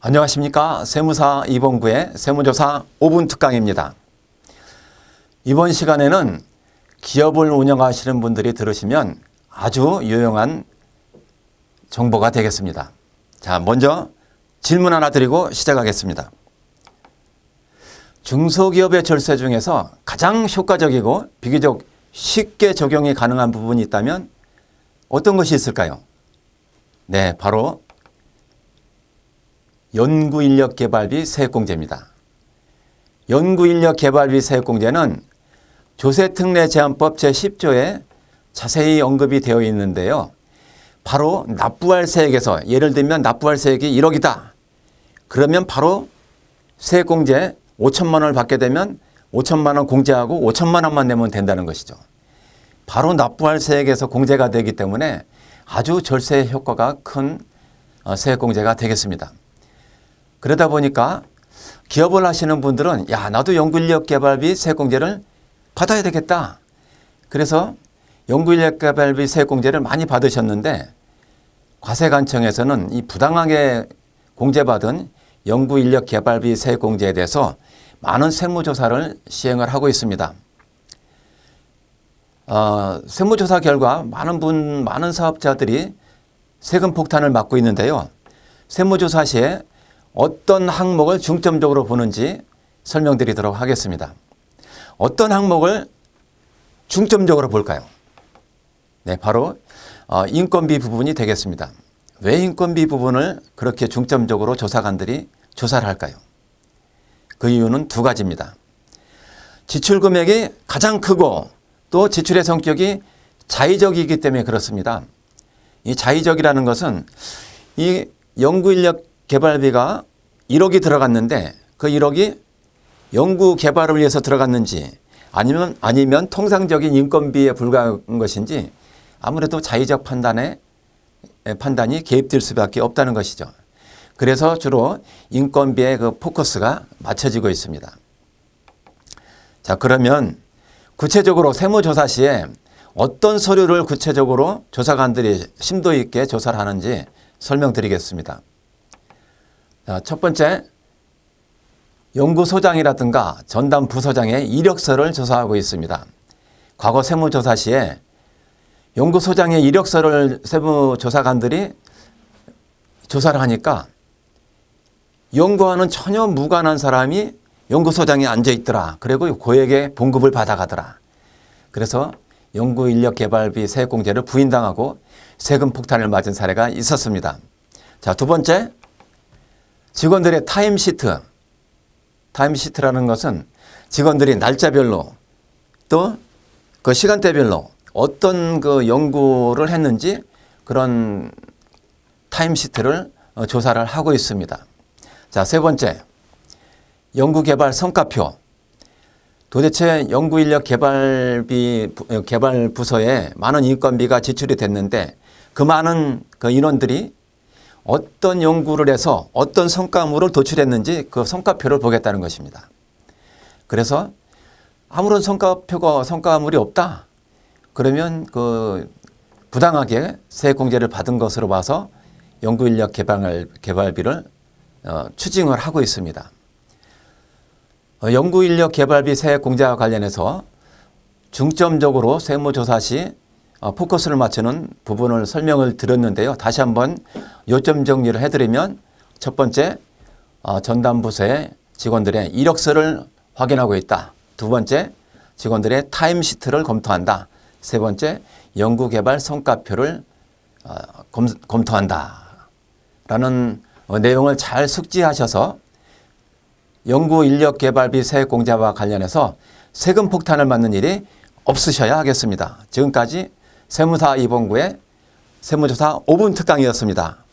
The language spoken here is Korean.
안녕하십니까 세무사 이범구의 세무조사 5분 특강입니다. 이번 시간에는 기업을 운영하시는 분들이 들으시면 아주 유용한 정보가 되겠습니다. 자 먼저 질문 하나 드리고 시작하겠습니다. 중소기업의 절세 중에서 가장 효과적이고 비교적 쉽게 적용이 가능한 부분이 있다면 어떤 것이 있을까요? 네, 바로 연구인력 개발비 세액공제입니다. 연구인력 개발비 세액공제는 조세특례 제한법 제10조에 자세히 언급이 되어 있는데요. 바로 납부할 세액에서 예를 들면 납부할 세액이 1억이다. 그러면 바로 세액공제 5천만 원을 받게 되면 5천만 원 공제하고 5천만 원만 내면 된다는 것이죠. 바로 납부할 세액에서 공제가 되기 때문에 아주 절세 효과가 큰 어, 세액공제가 되겠습니다. 그러다 보니까 기업을 하시는 분들은 야 나도 연구인력 개발비 세액공제를 받아야 되겠다. 그래서 연구인력 개발비 세액공제를 많이 받으셨는데 과세관청에서는 이 부당하게 공제받은 연구인력 개발비 세액공제에 대해서 많은 세무조사를 시행을 하고 있습니다. 어, 세무조사 결과 많은 분, 많은 사업자들이 세금 폭탄을 맞고 있는데요. 세무조사 시에 어떤 항목을 중점적으로 보는지 설명드리도록 하겠습니다. 어떤 항목을 중점적으로 볼까요? 네, 바로 어, 인건비 부분이 되겠습니다. 왜 인건비 부분을 그렇게 중점적으로 조사관들이 조사를 할까요? 그 이유는 두 가지입니다. 지출 금액이 가장 크고 또 지출의 성격이 자의적이기 때문에 그렇습니다. 이 자의적이라는 것은 이 연구인력 개발비가 1억이 들어갔는데 그 1억이 연구 개발을 위해서 들어갔는지 아니면 아니면 통상적인 인건비에 불과한 것인지 아무래도 자의적 판단에 판단이 개입될 수밖에 없다는 것이죠. 그래서 주로 인건비의 그 포커스가 맞춰지고 있습니다. 자, 그러면 구체적으로 세무조사 시에 어떤 서류를 구체적으로 조사관들이 심도 있게 조사를 하는지 설명드리겠습니다. 첫 번째, 연구소장이라든가 전담 부서장의 이력서를 조사하고 있습니다. 과거 세무조사 시에 연구소장의 이력서를 세무조사관들이 조사를 하니까 연구와는 전혀 무관한 사람이 연구소장에 앉아있더라. 그리고 고액의 봉급을 받아가더라. 그래서 연구인력개발비 세액공제를 부인당하고 세금 폭탄을 맞은 사례가 있었습니다. 자, 두 번째, 직원들의 타임시트, 타임시트라는 것은 직원들이 날짜별로 또 그 시간대별로 어떤 그 연구를 했는지 그런 타임시트를 어, 조사를 하고 있습니다. 자, 세 번째. 연구개발 성과표. 도대체 연구인력 개발비, 어, 개발 부서에 많은 인건비가 지출이 됐는데 그 많은 그 인원들이 어떤 연구를 해서 어떤 성과물을 도출했는지 그 성과표를 보겠다는 것입니다. 그래서 아무런 성과표가 성과물이 없다. 그러면 그 부당하게 세액공제를 받은 것으로 봐서 연구인력 개발 개발비를 어, 추징을 하고 있습니다. 어, 연구인력 개발비 세액공제와 관련해서 중점적으로 세무조사 시 어, 포커스를 맞추는 부분을 설명을 드렸는데요. 다시 한번 요점 정리를 해드리면 첫 번째 어, 전담부서의 직원들의 이력서를 확인하고 있다. 두 번째 직원들의 타임시트를 검토한다. 세 번째 연구개발 성과표를 어, 검, 토한다 라는 내용을 잘 숙지하셔서 연구인력개발비 세액공제와 관련해서 세금 폭탄을 맞는 일이 없으셔야 하겠습니다. 지금까지 세무사 2번구의 세무조사 5분 특강이었습니다.